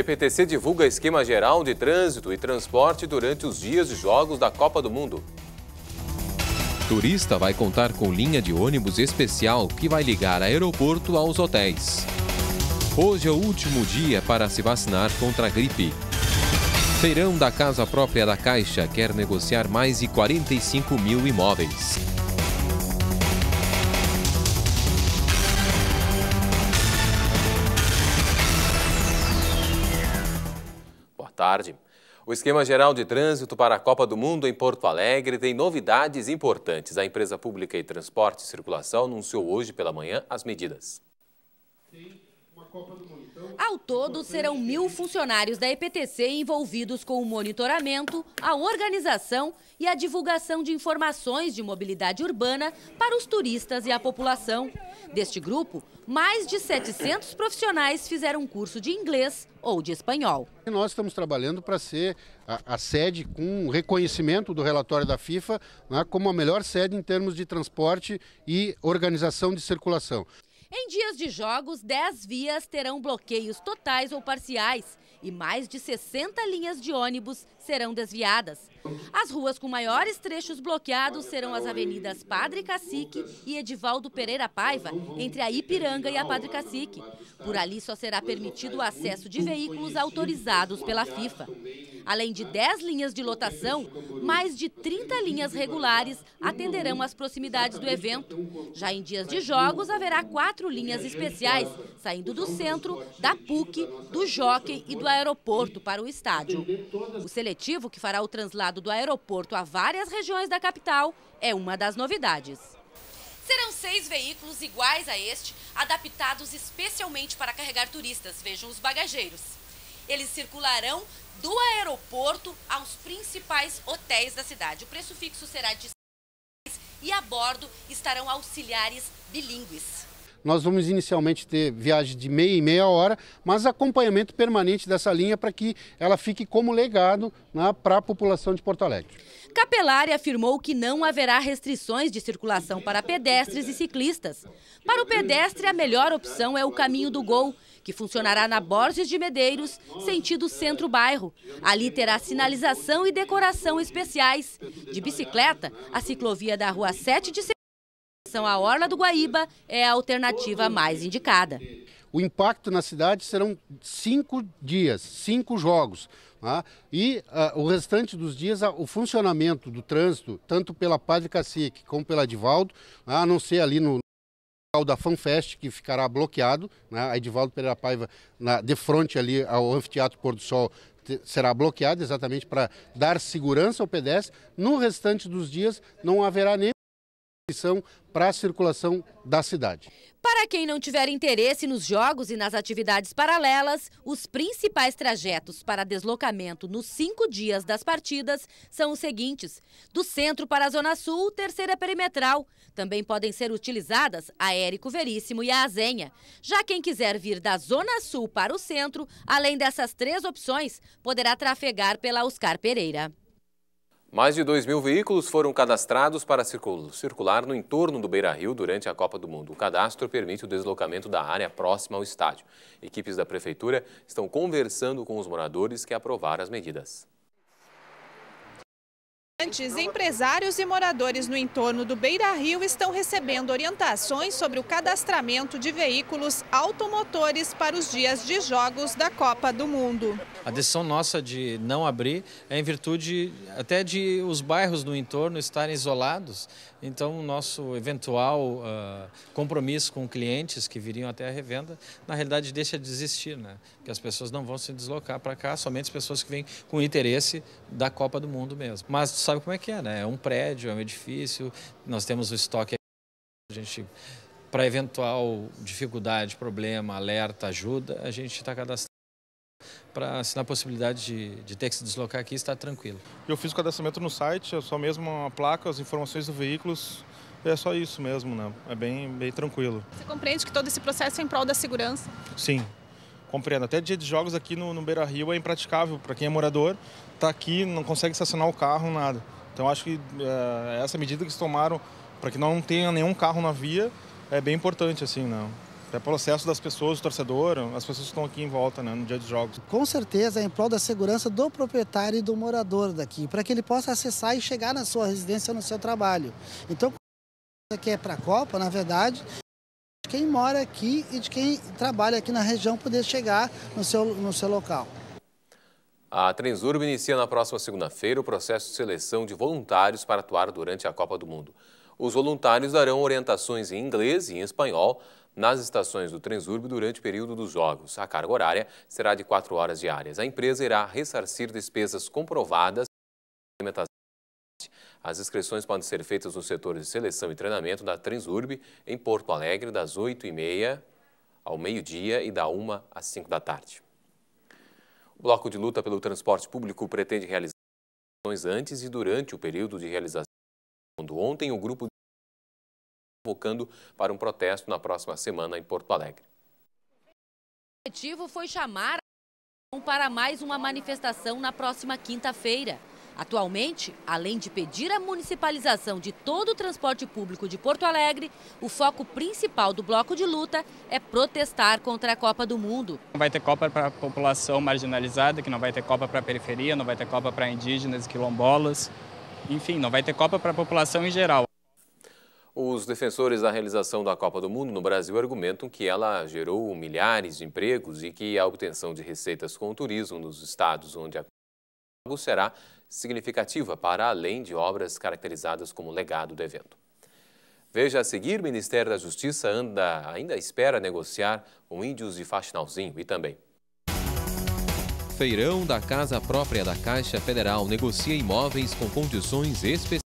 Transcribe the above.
EPTC divulga esquema geral de trânsito e transporte durante os dias de jogos da Copa do Mundo. Turista vai contar com linha de ônibus especial que vai ligar aeroporto aos hotéis. Hoje é o último dia para se vacinar contra a gripe. Feirão da Casa Própria da Caixa quer negociar mais de 45 mil imóveis. tarde. O esquema geral de trânsito para a Copa do Mundo em Porto Alegre tem novidades importantes. A empresa pública e transporte e circulação anunciou hoje pela manhã as medidas. Tem uma Copa do Mundo. Ao todo, serão mil funcionários da EPTC envolvidos com o monitoramento, a organização e a divulgação de informações de mobilidade urbana para os turistas e a população. Deste grupo, mais de 700 profissionais fizeram curso de inglês ou de espanhol. Nós estamos trabalhando para ser a, a, sede com reconhecimento do relatório da FIFA né, como a melhor sede em termos de transporte e organização de circulação. Em dias de jogos, 10 vias terão bloqueios totais ou parciais e mais de 60 linhas de ônibus serão desviadas. As ruas com maiores trechos bloqueados serão as avenidas Padre Cacique e Edivaldo Pereira Paiva, entre a Ipiranga e a Padre Cacique. Por ali só será permitido o acesso de veículos autorizados pela FIFA. Além de 10 linhas de lotação, mais de 30 linhas regulares atenderão as proximidades do evento. Já em dias de jogos, haverá quatro linhas especiais, saindo do centro, da PUC, do Jockey e do aeroporto para o estádio. O seletivo, que fará o translado do aeroporto a várias regiões da capital, é uma das novidades. Serão seis veículos iguais a este, adaptados especialmente para carregar turistas. Vejam os bagageiros. Eles circularão do aeroporto aos principais hotéis da cidade. O preço fixo será de e a bordo estarão auxiliares bilíngues. Nós vamos inicialmente ter viagem de meia e meia hora, mas acompanhamento permanente dessa linha para que ela fique como legado né, para a população de Porto Alegre. Capelari afirmou que não haverá restrições de circulação para pedestres e ciclistas. Para o pedestre, a melhor opção é o caminho do Gol, que funcionará na Borges de Medeiros, sentido centro-bairro. Ali terá sinalização e decoração especiais. De bicicleta, a ciclovia da Rua 7 de são a Orla do Guaíba é a alternativa mais indicada. O impacto na cidade serão cinco dias, cinco jogos. Tá? e ah, o restante dos dias, ah, o funcionamento do trânsito, tanto pela Padre Cacique como pela Divaldo, tá? a não ser ali no local da FanFest, que ficará bloqueado, né? a Edivaldo Pereira Paiva, na, de frente ali ao Anfiteatro Pôr do Sol, será bloqueado exatamente para dar segurança ao pedestre. No restante dos dias, não haverá nem para a circulação da cidade. Para quem não tiver interesse nos jogos e nas atividades paralelas, os principais trajetos para deslocamento nos cinco dias das partidas são os seguintes: do centro para a Zona Sul, terceira perimetral. Também podem ser utilizadas a Érico Veríssimo e a Azenha. Já quem quiser vir da Zona Sul para o centro, além dessas três opções, poderá trafegar pela Oscar Pereira. Mais de 2 mil veículos foram cadastrados para circular no entorno do Beira-Rio durante a Copa do Mundo. O cadastro permite o deslocamento da área próxima ao estádio. Equipes da Prefeitura estão conversando com os moradores que aprovaram as medidas. Empresários e moradores no entorno do Beira Rio estão recebendo orientações sobre o cadastramento de veículos automotores para os dias de jogos da Copa do Mundo. A decisão nossa de não abrir é em virtude até de os bairros no entorno estarem isolados. Então, o nosso eventual uh, compromisso com clientes que viriam até a revenda, na realidade, deixa de existir, né? Porque as pessoas não vão se deslocar para cá, somente as pessoas que vêm com interesse da Copa do Mundo mesmo. Mas sabe como é que é, né? É um prédio, é um edifício, nós temos o estoque a gente para eventual dificuldade, problema, alerta, ajuda, a gente está cadastrado para, se na possibilidade de, de ter que se deslocar aqui, estar tranquilo. Eu fiz o cadastramento no site, é só mesmo a placa, as informações dos veículos, é só isso mesmo, né? É bem, bem tranquilo. Você compreende que todo esse processo é em prol da segurança? Sim, compreendo. Até dia de jogos aqui no, no Beira Rio é impraticável para quem é morador, tá aqui, não consegue estacionar o carro, nada. Então acho que é, essa medida que eles tomaram para que não tenha nenhum carro na via é bem importante, assim, não. Né? Até pelo acesso das pessoas, do torcedor, as pessoas que estão aqui em volta, né, no dia de jogos. Com certeza, é em prol da segurança do proprietário e do morador daqui, para que ele possa acessar e chegar na sua residência, no seu trabalho. Então, que é para a Copa, na verdade, quem mora aqui e de quem trabalha aqui na região poder chegar no seu, no seu local. A Transurb inicia na próxima segunda-feira o processo de seleção de voluntários para atuar durante a Copa do Mundo. Os voluntários darão orientações em inglês e em espanhol nas estações do Transurb durante o período dos jogos. A carga horária será de 4 horas diárias. A empresa irá ressarcir despesas comprovadas as inscrições podem ser feitas nos setores de seleção e treinamento da Transurb em Porto Alegre, das 8h30 ao meio-dia e da 1 às 5 da tarde. O bloco de luta pelo transporte público pretende realizar ações antes e durante o período de realização. Ontem, o grupo convocando para um protesto na próxima semana em Porto Alegre. O objetivo foi chamar para mais uma manifestação na próxima quinta-feira. Atualmente, além de pedir a municipalização de todo o transporte público de Porto Alegre, o foco principal do bloco de luta é protestar contra a Copa do Mundo. Não vai ter Copa para a população marginalizada, que não vai ter Copa para a periferia, não vai ter Copa para indígenas, quilombolas, enfim, não vai ter Copa para a população em geral. Os defensores da realização da Copa do Mundo no Brasil argumentam que ela gerou milhares de empregos e que a obtenção de receitas com o turismo nos estados onde a Copa será significativa para além de obras caracterizadas como legado do evento. Veja a seguir, o Ministério da Justiça anda, ainda espera negociar com índios de Faxinalzinho e também. Feirão da Casa Própria da Caixa Federal negocia imóveis com condições especiais.